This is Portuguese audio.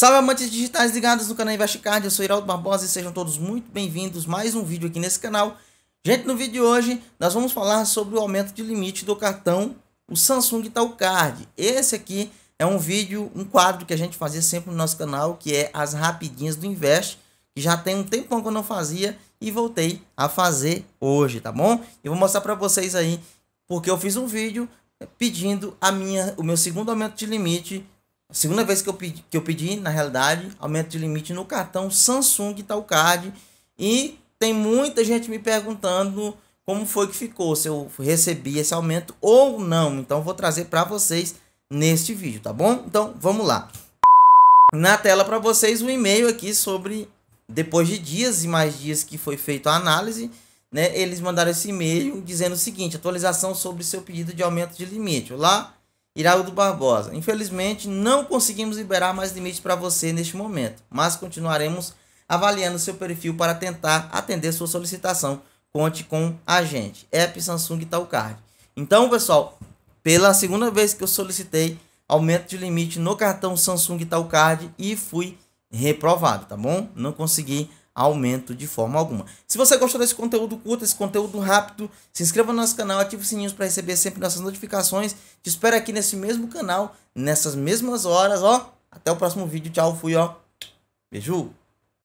Salve amantes digitais ligados no canal InvestCard, eu sou Iraldo Barbosa e sejam todos muito bem-vindos mais um vídeo aqui nesse canal. Gente, no vídeo de hoje nós vamos falar sobre o aumento de limite do cartão o Samsung Tal Card. Esse aqui é um vídeo, um quadro que a gente fazia sempre no nosso canal, que é as rapidinhas do Invest, que já tem um tempão que eu não fazia e voltei a fazer hoje, tá bom? Eu vou mostrar para vocês aí porque eu fiz um vídeo pedindo a minha, o meu segundo aumento de limite a segunda vez que eu pedi, que eu pedi na realidade, aumento de limite no cartão Samsung Talcard. E tem muita gente me perguntando como foi que ficou, se eu recebi esse aumento ou não. Então, vou trazer para vocês neste vídeo, tá bom? Então, vamos lá. Na tela para vocês um e-mail aqui sobre, depois de dias e mais dias que foi feita a análise, né, eles mandaram esse e-mail dizendo o seguinte, atualização sobre seu pedido de aumento de limite. Lá Iraldo Barbosa, infelizmente não conseguimos liberar mais limites para você neste momento, mas continuaremos avaliando seu perfil para tentar atender sua solicitação. Conte com a gente. App Samsung Talcard. Então, pessoal, pela segunda vez que eu solicitei aumento de limite no cartão Samsung Talcard e fui reprovado, tá bom? Não consegui aumento de forma alguma. Se você gostou desse conteúdo curto, esse conteúdo rápido, se inscreva no nosso canal, ative o sininho para receber sempre nossas notificações. Te espero aqui nesse mesmo canal, nessas mesmas horas, ó. Até o próximo vídeo. Tchau, fui, ó. Beijo.